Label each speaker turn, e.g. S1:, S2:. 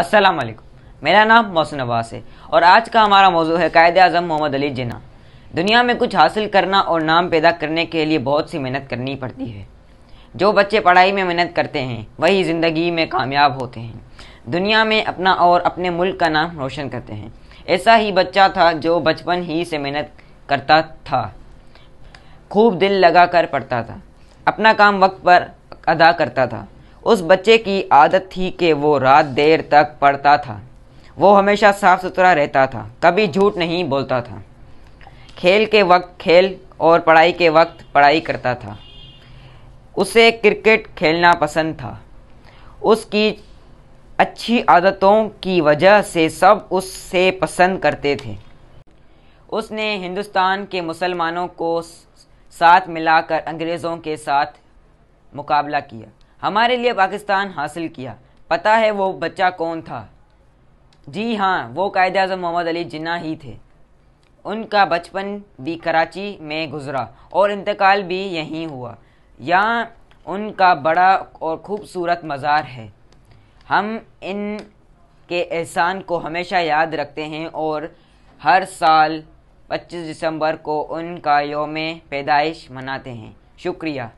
S1: अस्सलाम वालेकुम मेरा नाम मोहसिन अब्बास है और आज का हमारा मौजू है कायद अजम मोहम्मद अली जिना दुनिया में कुछ हासिल करना और नाम पैदा करने के लिए बहुत सी मेहनत करनी पड़ती है जो बच्चे पढ़ाई में मेहनत करते हैं वही ज़िंदगी में कामयाब होते हैं दुनिया में अपना और अपने मुल्क का नाम रोशन करते हैं ऐसा ही बच्चा था जो बचपन ही से मेहनत करता था खूब दिल लगा कर पढ़ता था अपना काम वक्त पर अदा करता था उस बच्चे की आदत थी कि वो रात देर तक पढ़ता था वो हमेशा साफ सुथरा रहता था कभी झूठ नहीं बोलता था खेल के वक्त खेल और पढ़ाई के वक्त पढ़ाई करता था उसे क्रिकेट खेलना पसंद था उसकी अच्छी आदतों की वजह से सब उससे पसंद करते थे उसने हिंदुस्तान के मुसलमानों को साथ मिलाकर अंग्रेज़ों के साथ मुकाबला किया हमारे लिए पाकिस्तान हासिल किया पता है वो बच्चा कौन था जी हाँ वो कायद अजम मोहम्मद अली जिन्ना ही थे उनका बचपन भी कराची में गुजरा और इंतकाल भी यहीं हुआ यहाँ उनका बड़ा और ख़ूबसूरत मज़ार है हम इन के एहसान को हमेशा याद रखते हैं और हर साल 25 दिसंबर को उनका योम पैदाइश मनाते हैं शुक्रिया